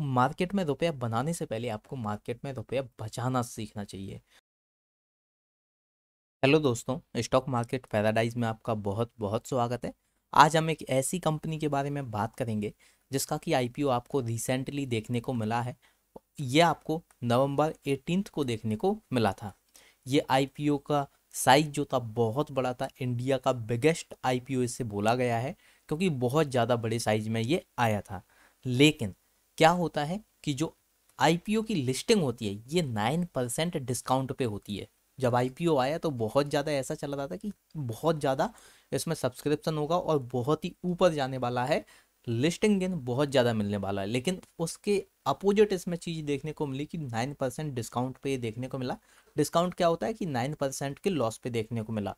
market में रुपया बनाने से पहले आपको मार्केट में रुपया बचाना सीखना चाहिए हेलो दोस्तों स्टॉक मार्केट पैराडाइज में आपका बहुत बहुत स्वागत है आज हम एक ऐसी कंपनी के बारे में बात करेंगे जिसका कि आईपीओ आपको रिसेंटली देखने को मिला है ये आपको नवंबर एटीन को देखने को मिला था ये आईपीओ का साइज जो था बहुत बड़ा था इंडिया का बिगेस्ट आईपीओ इसे बोला गया है क्योंकि बहुत ज़्यादा बड़े साइज में ये आया था लेकिन क्या होता है कि जो आई की लिस्टिंग होती है ये नाइन परसेंट डिस्काउंट पे होती है जब आई आया तो बहुत ज़्यादा ऐसा चला रहा था कि बहुत ज़्यादा इसमें सब्सक्रिप्शन होगा और बहुत ही ऊपर जाने वाला है लिस्टिंग गेन बहुत ज़्यादा मिलने वाला है लेकिन उसके अपोजिट इसमें चीज़ देखने को मिली कि नाइन परसेंट डिस्काउंट पे देखने को मिला डिस्काउंट क्या होता है कि नाइन परसेंट के लॉस पे देखने को मिला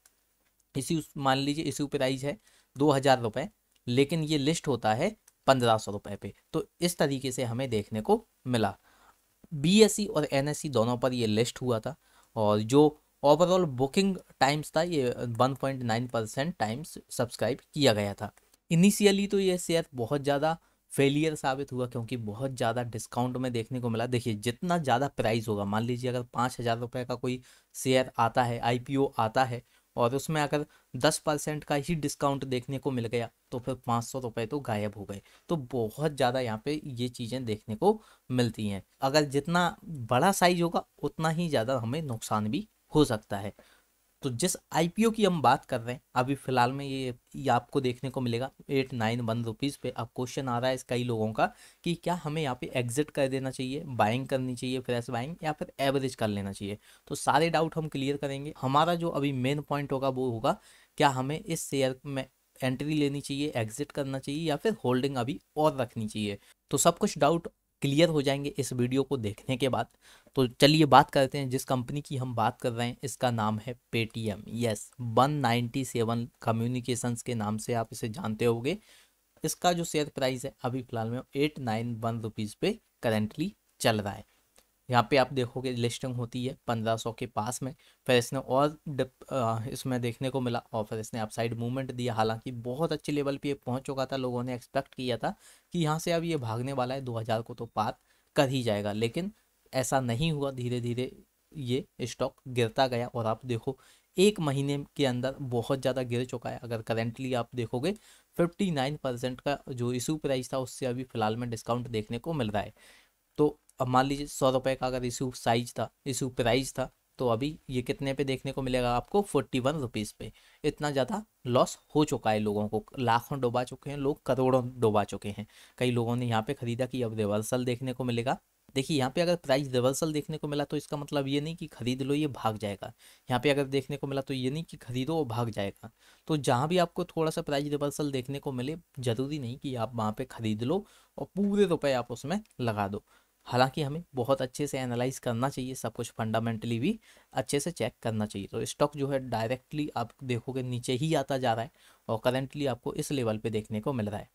इसी मान लीजिए इसी प्राइस है दो हज़ार रुपये लेकिन ये लिस्ट होता है पंद्रह सौ रुपये पे तो इस तरीके से हमें देखने को मिला बी e और एन e दोनों पर ये लिस्ट हुआ था और जो ओवरऑल बुकिंग टाइम्स था ये 1.9 परसेंट टाइम्स सब्सक्राइब किया गया था इनिशियली तो ये शेयर बहुत ज़्यादा फेलियर साबित हुआ क्योंकि बहुत ज़्यादा डिस्काउंट में देखने को मिला देखिए जितना ज़्यादा प्राइस होगा मान लीजिए अगर पाँच हज़ार रुपये का कोई शेयर आता है आईपीओ आता है और उसमें अगर दस परसेंट का ही डिस्काउंट देखने को मिल गया तो फिर पाँच सौ रुपये तो गायब हो गए तो बहुत ज़्यादा यहाँ पे ये चीज़ें देखने को मिलती हैं अगर जितना बड़ा साइज होगा उतना ही ज़्यादा हमें नुकसान भी हो सकता है तो जिस आईपीओ की हम बात कर रहे हैं अभी फ़िलहाल में ये ये आपको देखने को मिलेगा एट नाइन वन रुपीज़ पे अब क्वेश्चन आ रहा है इस कई लोगों का कि क्या हमें यहाँ पे एग्जिट कर देना चाहिए बाइंग करनी चाहिए फ्रेश बाइंग या फिर एवरेज कर लेना चाहिए तो सारे डाउट हम क्लियर करेंगे हमारा जो अभी मेन पॉइंट होगा वो होगा क्या हमें इस शेयर में एंट्री लेनी चाहिए एग्जिट करना चाहिए या फिर होल्डिंग अभी और रखनी चाहिए तो सब कुछ डाउट क्लियर हो जाएंगे इस वीडियो को देखने के बाद तो चलिए बात करते हैं जिस कंपनी की हम बात कर रहे हैं इसका नाम है Paytm yes one seven communications के नाम से आप इसे जानते होंगे इसका जो शेयर प्राइस है अभी फिलहाल में एट नाइन वन रुपीज़ पे करेंटली चल रहा है यहाँ पे आप देखोगे लिस्टिंग होती है पंद्रह सौ के पास में फिर इसने और डिप इसमें देखने को मिला और फिर इसने अपसाइड मूवमेंट दिया हालांकि बहुत अच्छे लेवल पे ये पहुँच चुका था लोगों ने एक्सपेक्ट किया था कि यहाँ से अब ये भागने वाला है दो हज़ार को तो पार कर ही जाएगा लेकिन ऐसा नहीं हुआ धीरे धीरे ये स्टॉक गिरता गया और आप देखो एक महीने के अंदर बहुत ज़्यादा गिर चुका है अगर करेंटली आप देखोगे 59 परसेंट का जो इशू प्राइस था उससे अभी फ़िलहाल में डिस्काउंट देखने को मिल रहा है तो अब मान लीजिए सौ रुपये का अगर इशू साइज था इशू प्राइस था तो अभी ये कितने पे देखने को मिलेगा आपको फोर्टी वन रुपीज़ पे इतना ज़्यादा लॉस हो चुका है लोगों को लाखों डुबा चुके हैं लोग करोड़ों डुबा चुके हैं कई लोगों ने यहाँ पे ख़रीदा कि अब रिवर्सल देखने को मिलेगा देखिए यहाँ पे अगर प्राइस रिवर्सल देखने को मिला तो इसका मतलब ये नहीं कि खरीद लो ये भाग जाएगा यहाँ पे अगर देखने को मिला तो ये नहीं कि खरीदो वो भाग जाएगा तो जहाँ भी आपको थोड़ा सा प्राइस रिवर्सल देखने को मिले ज़रूरी नहीं कि आप वहाँ पे खरीद लो और पूरे रुपए आप उसमें लगा दो हालांकि हमें बहुत अच्छे से एनालाइज करना चाहिए सब कुछ फंडामेंटली भी अच्छे से चेक करना चाहिए तो स्टॉक जो है डायरेक्टली आप देखोगे नीचे ही आता जा रहा है और करेंटली आपको इस लेवल पे देखने को मिल रहा है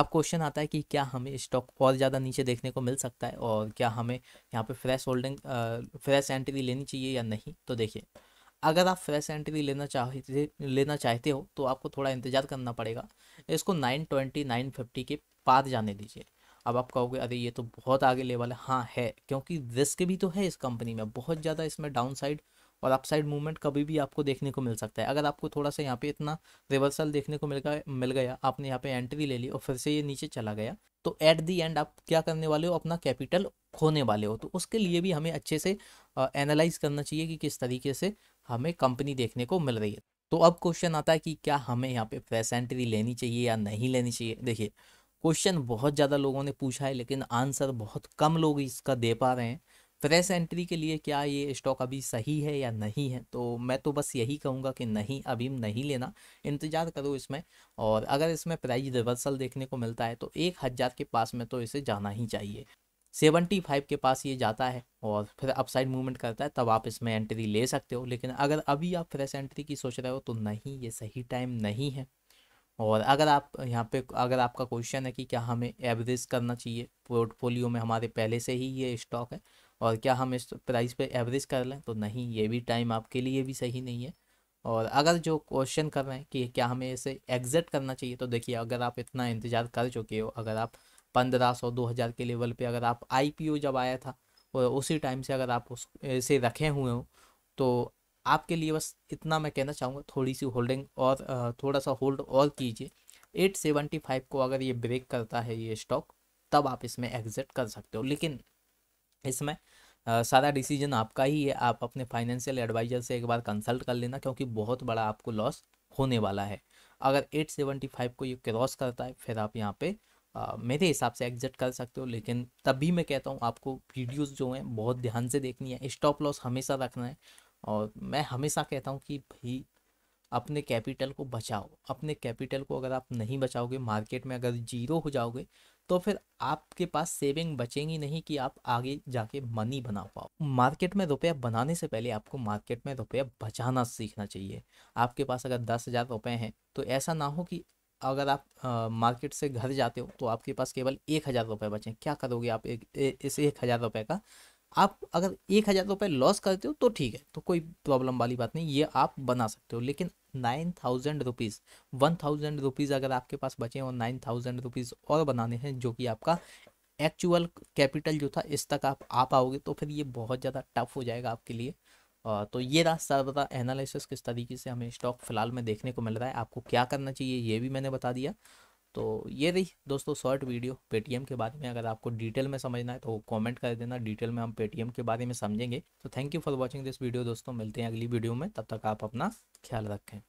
अब क्वेश्चन आता है कि क्या हमें स्टॉक और ज़्यादा नीचे देखने को मिल सकता है और क्या हमें यहाँ पर फ्रेश होल्डिंग फ्रेश एंट्री लेनी चाहिए या नहीं तो देखिए अगर आप फ्रेश एंट्री लेना चाहते लेना चाहते हो तो आपको थोड़ा इंतज़ार करना पड़ेगा इसको नाइन ट्वेंटी नाइन फिफ्टी के पार जाने दीजिए अब आप कहोगे अरे ये तो बहुत आगे लेवल है हाँ है क्योंकि रिस्क भी तो है इस कंपनी में बहुत ज़्यादा इसमें डाउन साइड और अप साइड मूवमेंट कभी भी आपको देखने को मिल सकता है अगर आपको थोड़ा सा यहाँ पे इतना रिवर्सल देखने को मिल गया मिल गया आपने यहाँ पे एंट्री ले ली और फिर से ये नीचे चला गया तो एट दी एंड आप क्या करने वाले हो अपना कैपिटल खोने वाले हो तो उसके लिए भी हमें अच्छे से एनालाइज करना चाहिए कि किस तरीके से हमें कंपनी देखने को मिल रही है तो अब क्वेश्चन आता है कि क्या हमें यहाँ पे फ्रेश एंट्री लेनी चाहिए या नहीं लेनी चाहिए देखिए क्वेश्चन बहुत ज़्यादा लोगों ने पूछा है लेकिन आंसर बहुत कम लोग इसका दे पा रहे हैं फ्रेश एंट्री के लिए क्या ये स्टॉक अभी सही है या नहीं है तो मैं तो बस यही कहूँगा कि नहीं अभी नहीं लेना इंतज़ार करो इसमें और अगर इसमें प्राइस रिवर्सल देखने को मिलता है तो एक हज़ार के पास में तो इसे जाना ही चाहिए सेवेंटी फाइव के पास ये जाता है और फिर अपसाइड मूवमेंट करता है तब आप इसमें एंट्री ले सकते हो लेकिन अगर अभी आप फ्रेश एंट्री की सोच रहे हो तो नहीं ये सही टाइम नहीं है और अगर आप यहाँ पे अगर आपका क्वेश्चन है कि क्या हमें एवरेज करना चाहिए पोर्टफोलियो में हमारे पहले से ही ये स्टॉक है और क्या हम इस प्राइस पे एवरेज कर लें तो नहीं ये भी टाइम आपके लिए भी सही नहीं है और अगर जो क्वेश्चन कर रहे हैं कि क्या हमें इसे एग्जिट करना चाहिए तो देखिए अगर आप इतना इंतज़ार कर चुके हो अगर आप पंद्रह सौ दो हज़ार के लेवल पे अगर आप आईपीओ जब आया था और उसी टाइम से अगर आप उस इसे रखे हुए हो तो आपके लिए बस इतना मैं कहना चाहूँगा थोड़ी सी होल्डिंग और थोड़ा सा होल्ड और कीजिए एट सेवेंटी फाइव को अगर ये ब्रेक करता है ये स्टॉक तब आप इसमें एग्जिट कर सकते हो लेकिन इसमें सारा डिसीजन आपका ही है आप अपने फाइनेंशियल एडवाइजर से एक बार कंसल्ट कर लेना क्योंकि बहुत बड़ा आपको लॉस होने वाला है अगर एट सेवेंटी फाइव को ये क्रॉस करता है फिर आप यहाँ पे आ, मेरे हिसाब से एग्जिट कर सकते हो लेकिन तब भी मैं कहता हूँ आपको वीडियोस जो हैं बहुत ध्यान से देखनी है स्टॉप लॉस हमेशा रखना है और मैं हमेशा कहता हूँ कि भाई अपने कैपिटल को बचाओ अपने कैपिटल को अगर आप नहीं बचाओगे मार्केट में अगर जीरो हो जाओगे तो फिर आपके पास सेविंग बचेंगी नहीं कि आप आगे जाके मनी बना पाओ मार्केट में रुपया बनाने से पहले आपको मार्केट में रुपया बचाना सीखना चाहिए आपके पास अगर दस हज़ार रुपये हैं तो ऐसा ना हो कि अगर आप आ, मार्केट से घर जाते हो तो आपके पास केवल एक हज़ार रुपये बचें क्या करोगे आप एक, ए, इस एक हज़ार रुपये का आप अगर एक हज़ार रुपये लॉस करते हो तो ठीक है तो कोई प्रॉब्लम वाली बात नहीं ये आप बना सकते हो लेकिन nine thousand rupees one thousand rupees अगर आपके पास बचे हैं और नाइन थाउजेंड रुपीज़ और बनाने हैं जो कि आपका एक्चुअल कैपिटल जो था इस तक आप आ पाओगे तो फिर ये बहुत ज़्यादा टफ हो जाएगा आपके लिए तो ये रहा सर्वदा एनालिसिस किस तरीके से हमें स्टॉक फिलहाल में देखने को मिल रहा है आपको क्या करना चाहिए ये भी मैंने बता दिया तो ये रही दोस्तों शॉर्ट वीडियो पेटीएम के बारे में अगर आपको डिटेल में समझना है तो कमेंट कर देना डिटेल में हम पेटीएम के बारे में समझेंगे तो thank you for watching this video दोस्तों मिलते हैं अगली वीडियो में तब तक आप अपना ख्याल रखें